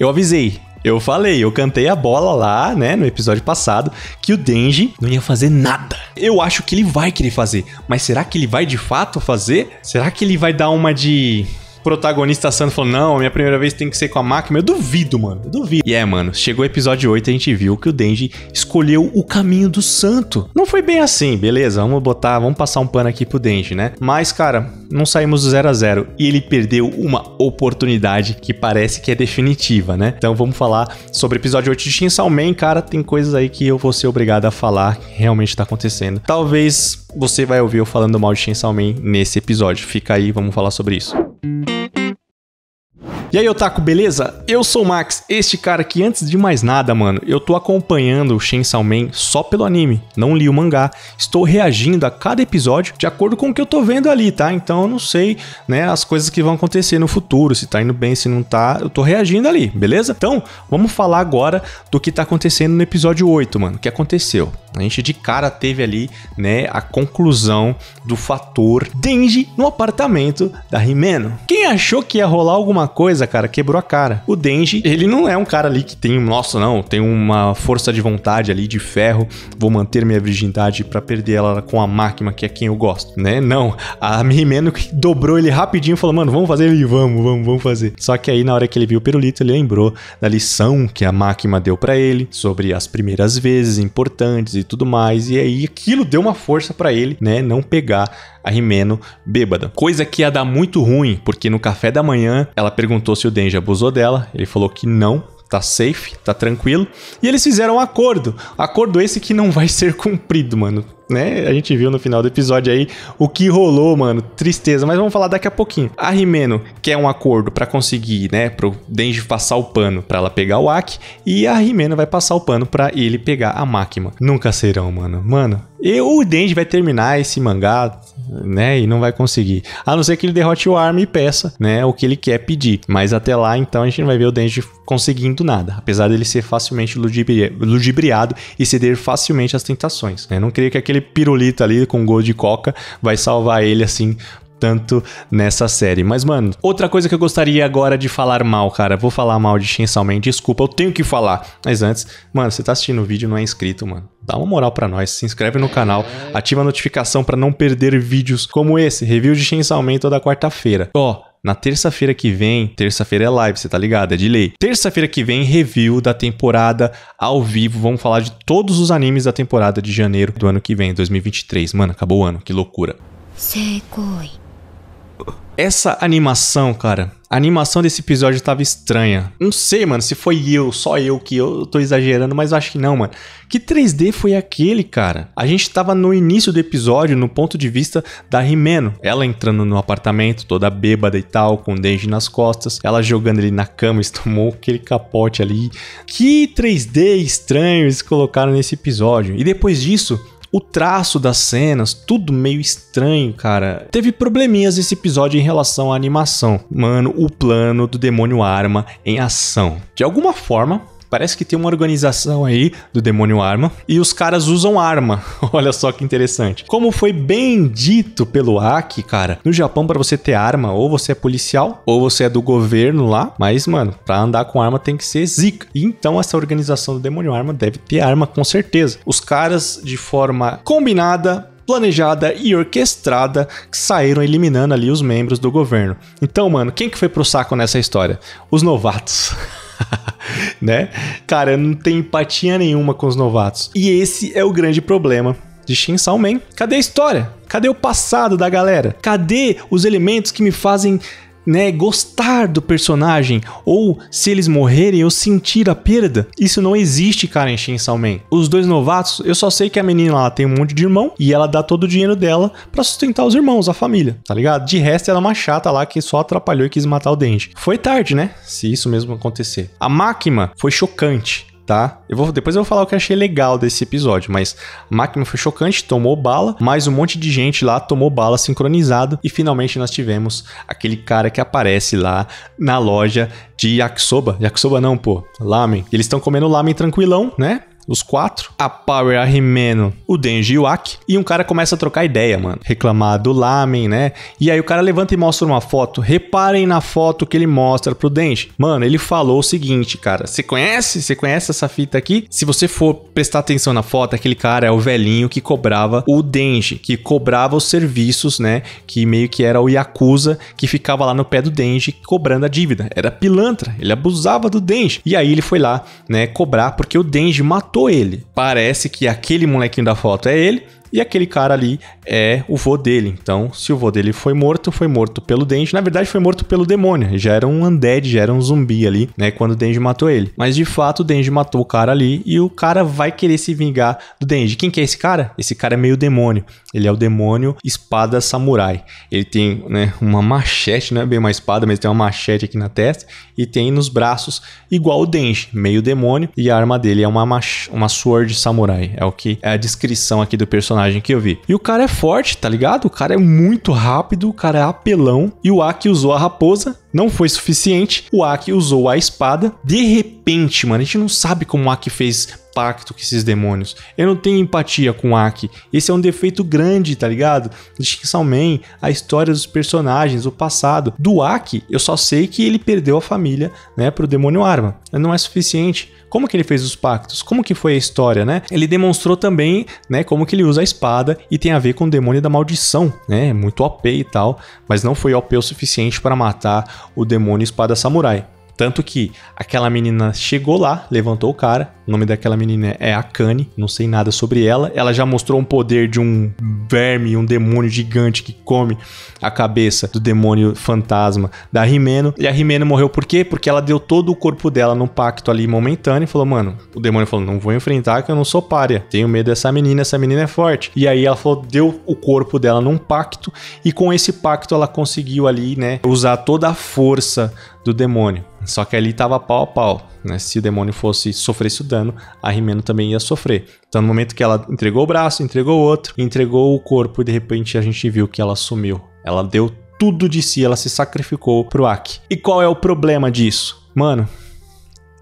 Eu avisei, eu falei, eu cantei a bola lá, né, no episódio passado, que o Denji não ia fazer nada. Eu acho que ele vai querer fazer, mas será que ele vai de fato fazer? Será que ele vai dar uma de protagonista santo falou: Não, minha primeira vez tem que ser com a máquina. Eu duvido, mano. Eu duvido. E é, mano, chegou o episódio 8 a gente viu que o Denji escolheu o caminho do santo. Não foi bem assim, beleza? Vamos botar, vamos passar um pano aqui pro Denji, né? Mas, cara, não saímos do 0 a 0 e ele perdeu uma oportunidade que parece que é definitiva, né? Então vamos falar sobre o episódio 8 de Chainsaw Man, cara, tem coisas aí que eu vou ser obrigado a falar que realmente tá acontecendo. Talvez você vai ouvir eu falando mal de Chainsaw Man nesse episódio. Fica aí, vamos falar sobre isso. Música e aí, Otaku, beleza? Eu sou o Max, este cara que antes de mais nada, mano, eu tô acompanhando o Chainsaw Man só pelo anime, não li o mangá, estou reagindo a cada episódio de acordo com o que eu tô vendo ali, tá? Então eu não sei, né, as coisas que vão acontecer no futuro, se tá indo bem, se não tá, eu tô reagindo ali, beleza? Então, vamos falar agora do que tá acontecendo no episódio 8, mano, o que aconteceu? A gente de cara teve ali, né, a conclusão do fator Denji no apartamento da Rimeno. Quem achou que ia rolar alguma coisa coisa, cara, quebrou a cara. O Denji, ele não é um cara ali que tem, nossa, não, tem uma força de vontade ali de ferro, vou manter minha virgindade para perder ela com a máquina que é quem eu gosto, né? Não, a Mimeno que dobrou ele rapidinho falou, mano, vamos fazer ele, vamos, vamos, vamos fazer. Só que aí na hora que ele viu o Perulito, ele lembrou da lição que a máquina deu para ele sobre as primeiras vezes importantes e tudo mais, e aí aquilo deu uma força para ele, né, não pegar a Rimeno bêbada. Coisa que ia dar muito ruim, porque no café da manhã ela perguntou se o Denji abusou dela, ele falou que não, tá safe, tá tranquilo. E eles fizeram um acordo. Acordo esse que não vai ser cumprido, mano né? A gente viu no final do episódio aí o que rolou, mano. Tristeza, mas vamos falar daqui a pouquinho. A Rimeno quer um acordo para conseguir, né, pro Denji passar o pano para ela pegar o Aki e a Rimeno vai passar o pano para ele pegar a máquina. Nunca serão, mano. Mano, e o Denji vai terminar esse mangá, né? E não vai conseguir. A não ser que ele derrote o Arm e peça, né? O que ele quer pedir. Mas até lá, então, a gente não vai ver o Denji conseguindo nada. Apesar dele ser facilmente ludibri ludibriado e ceder facilmente às tentações. Né? Não creio que aquele aquele pirulito ali com gol de coca vai salvar ele assim tanto nessa série. Mas, mano, outra coisa que eu gostaria agora de falar mal, cara. Vou falar mal de Shen Man, desculpa, eu tenho que falar. Mas antes, mano, você tá assistindo o vídeo não é inscrito, mano. Dá uma moral para nós, se inscreve no canal, ativa a notificação para não perder vídeos como esse, review de Shen Man toda quarta-feira. Ó, na terça-feira que vem, terça-feira é live, você tá ligado, é de lei. Terça-feira que vem, review da temporada ao vivo. Vamos falar de todos os animes da temporada de janeiro do ano que vem, 2023. Mano, acabou o ano, que loucura. Seikoi. Essa animação, cara, a animação desse episódio tava estranha. Não sei, mano, se foi eu, só eu que eu tô exagerando, mas acho que não, mano. Que 3D foi aquele, cara? A gente tava no início do episódio, no ponto de vista da Rimeno. Ela entrando no apartamento, toda bêbada e tal, com o Denji nas costas. Ela jogando ele na cama, estomou aquele capote ali. Que 3D estranho eles colocaram nesse episódio. E depois disso, o traço das cenas, tudo meio estranho, cara. Teve probleminhas esse episódio em relação à animação. Mano, o plano do demônio arma em ação. De alguma forma, Parece que tem uma organização aí do demônio arma e os caras usam arma. Olha só que interessante. Como foi bem dito pelo Aki, cara, no Japão para você ter arma, ou você é policial, ou você é do governo lá, mas mano, para andar com arma tem que ser zica. Então essa organização do demônio arma deve ter arma com certeza. Os caras de forma combinada planejada e orquestrada que saíram eliminando ali os membros do governo. Então, mano, quem que foi pro saco nessa história? Os novatos. né? Cara, não tem empatia nenhuma com os novatos. E esse é o grande problema de Chainsaw Man. Cadê a história? Cadê o passado da galera? Cadê os elementos que me fazem né, gostar do personagem ou se eles morrerem eu sentir a perda. Isso não existe, cara, em Man. Os dois novatos, eu só sei que a menina lá tem um monte de irmão e ela dá todo o dinheiro dela para sustentar os irmãos, a família, tá ligado? De resto, ela é uma chata lá que só atrapalhou e quis matar o Denji. Foi tarde, né? Se isso mesmo acontecer. A máquina foi chocante tá? Eu vou, depois eu vou falar o que eu achei legal desse episódio, mas a máquina foi chocante, tomou bala, mas um monte de gente lá tomou bala sincronizado e finalmente nós tivemos aquele cara que aparece lá na loja de yakisoba. Yakisoba não, pô, lamen. Eles estão comendo lamen tranquilão, né? os quatro, a Power, a o Denji e o Aki, e um cara começa a trocar ideia, mano, reclamar do lamen, né? E aí o cara levanta e mostra uma foto, reparem na foto que ele mostra pro Denji. Mano, ele falou o seguinte, cara, você conhece? Você conhece essa fita aqui? Se você for prestar atenção na foto, aquele cara é o velhinho que cobrava o Denji, que cobrava os serviços, né, que meio que era o Yakuza, que ficava lá no pé do Denji cobrando a dívida. Era pilantra, ele abusava do Denji. E aí ele foi lá, né, cobrar porque o Denji matou matou ele. Parece que aquele molequinho da foto é ele e aquele cara ali é o vô dele. Então, se o vô dele foi morto, foi morto pelo Denji. Na verdade, foi morto pelo demônio. já era um undead, já era um zumbi ali, né? Quando o Denji matou ele. Mas de fato, o Denji matou o cara ali e o cara vai querer se vingar do Denji. Quem que é esse cara? Esse cara é meio demônio. Ele é o demônio espada samurai. Ele tem, né, uma machete, não é bem uma espada, mas tem uma machete aqui na testa e tem nos braços igual o Denji, meio demônio, e a arma dele é uma mach... uma sword samurai. É o que é a descrição aqui do personagem que eu vi. E o cara é forte, tá ligado? O cara é muito rápido, o cara é apelão. E o Aki usou a raposa, não foi suficiente. O Aki usou a espada. De repente, mano, a gente não sabe como o Aki fez pacto com esses demônios. Eu não tenho empatia com Aki. Esse é um defeito grande, tá ligado? De Chainsaw Man, a história dos personagens, o passado. Do Aki, eu só sei que ele perdeu a família, né, pro demônio Arma. Não é suficiente. Como que ele fez os pactos? Como que foi a história, né? Ele demonstrou também, né, como que ele usa a espada e tem a ver com o demônio da maldição, né? É muito OP e tal, mas não foi OP o suficiente para matar o demônio espada samurai. Tanto que aquela menina chegou lá, levantou o cara. O nome daquela menina é Akane, não sei nada sobre ela. Ela já mostrou um poder de um verme, um demônio gigante que come a cabeça do demônio fantasma da Rimeno. E a Rimeno morreu por quê? Porque ela deu todo o corpo dela num pacto ali momentâneo e falou: "Mano, o demônio falou: "Não vou enfrentar que eu não sou párea. Tenho medo dessa menina, essa menina é forte". E aí ela falou: "Deu o corpo dela num pacto e com esse pacto ela conseguiu ali, né, usar toda a força do demônio. Só que ali estava pau a pau, né? Se o demônio fosse sofresse o dano, a Rimeno também ia sofrer. Então, no momento que ela entregou o braço, entregou o outro, entregou o corpo e de repente a gente viu que ela sumiu. Ela deu tudo de si, ela se sacrificou pro Aki. E qual é o problema disso? Mano,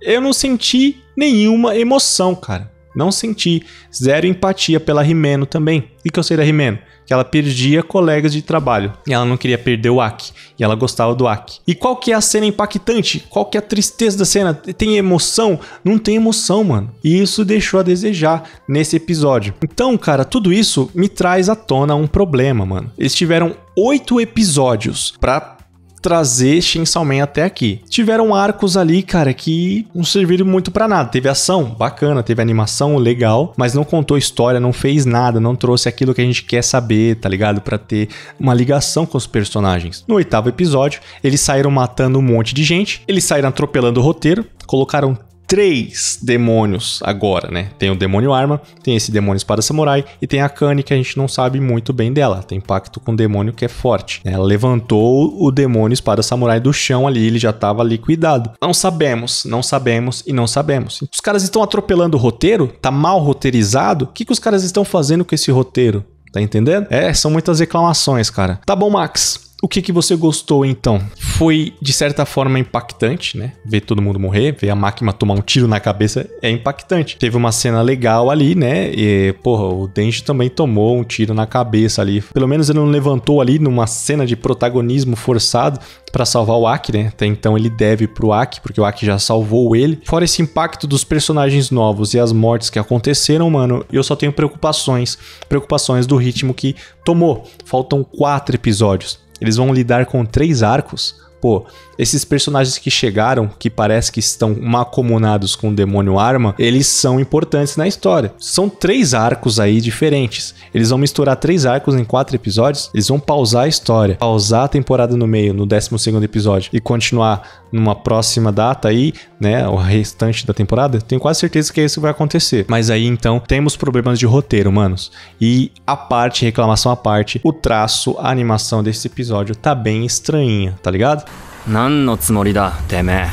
eu não senti nenhuma emoção, cara. Não senti zero empatia pela Rimeno também. E que eu sei da Rimeno? Que ela perdia colegas de trabalho. E ela não queria perder o Aki. E ela gostava do Aki. E qual que é a cena impactante? Qual que é a tristeza da cena? Tem emoção? Não tem emoção, mano. E isso deixou a desejar nesse episódio. Então, cara, tudo isso me traz à tona um problema, mano. Eles tiveram oito episódios para trazer Chainsaw até aqui. Tiveram arcos ali, cara, que não serviram muito para nada. Teve ação, bacana, teve animação, legal, mas não contou história, não fez nada, não trouxe aquilo que a gente quer saber, tá ligado? Para ter uma ligação com os personagens. No oitavo episódio, eles saíram matando um monte de gente, eles saíram atropelando o roteiro, colocaram três demônios agora, né? Tem o demônio arma, tem esse demônio espada samurai e tem a Kani que a gente não sabe muito bem dela. Tem pacto com o demônio que é forte. Né? Ela levantou o demônio espada samurai do chão ali, ele já estava liquidado. Não sabemos, não sabemos e não sabemos. Os caras estão atropelando o roteiro? Tá mal roteirizado? O que, que os caras estão fazendo com esse roteiro? Tá entendendo? É, são muitas reclamações, cara. Tá bom, Max. O que, que você gostou então? Foi de certa forma impactante, né? Ver todo mundo morrer, ver a máquina tomar um tiro na cabeça é impactante. Teve uma cena legal ali, né? E, porra, o Denji também tomou um tiro na cabeça ali. Pelo menos ele não levantou ali numa cena de protagonismo forçado para salvar o Aki, né? Até então ele deve pro Aki, porque o Aki já salvou ele. Fora esse impacto dos personagens novos e as mortes que aconteceram, mano, eu só tenho preocupações. Preocupações do ritmo que tomou. Faltam quatro episódios eles vão lidar com três arcos, pô, esses personagens que chegaram, que parece que estão macomunados com o demônio arma, eles são importantes na história. São três arcos aí diferentes. Eles vão misturar três arcos em quatro episódios, eles vão pausar a história, pausar a temporada no meio, no 12 segundo episódio, e continuar numa próxima data aí, né, o restante da temporada. Tenho quase certeza que é isso vai acontecer. Mas aí então temos problemas de roteiro, manos. E a parte, reclamação à parte, o traço, a animação desse episódio tá bem estranha, tá ligado?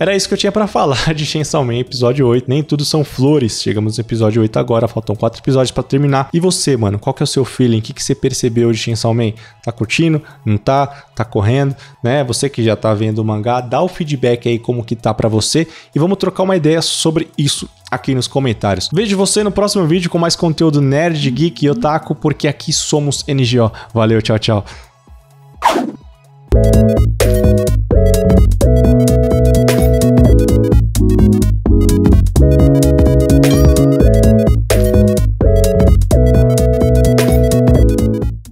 Era isso que eu tinha para falar de Chainsaw Man, episódio 8. Nem tudo são flores. Chegamos no episódio 8 agora, faltam 4 episódios para terminar. E você, mano, qual que é o seu feeling? O que, que você percebeu de Chainsaw Man? Tá curtindo? Não tá? Tá correndo? Né? Você que já tá vendo o mangá, dá o feedback aí como que tá para você e vamos trocar uma ideia sobre isso aqui nos comentários. Vejo você no próximo vídeo com mais conteúdo nerd, geek e otaku, porque aqui somos NGO. Valeu, tchau, tchau.